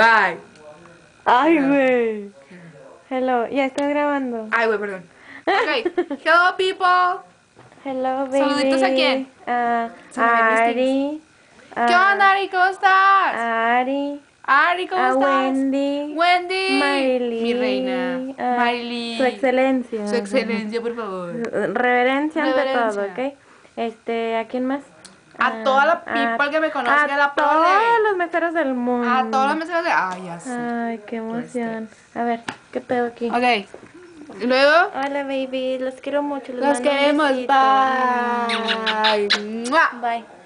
Bye. Ay, güey. Hello. Ya estás grabando. Ay, güey, perdón. Hello, people. Hello, baby. Saluditos a quién? Ah, a Ari. Ah, ¿Qué onda, Ari? ¿Cómo estás? Ari. Ari, ¿cómo a ah, estás? Wendy. Wendy. Miley Mi reina. Miley Su excelencia. Su excelencia, por favor. Reverencia, ante todo, ¿ok? Este, ¿a quién más? A toda la people que me conozca, a la prole meseros del ah, mundo. Ah, todas las meseras de. Ay, ya Ay, qué este. emoción. A ver, ¿qué pedo aquí? Ok. Luego. Hola, baby. Los quiero mucho. Los, queremos. Bye. Bye.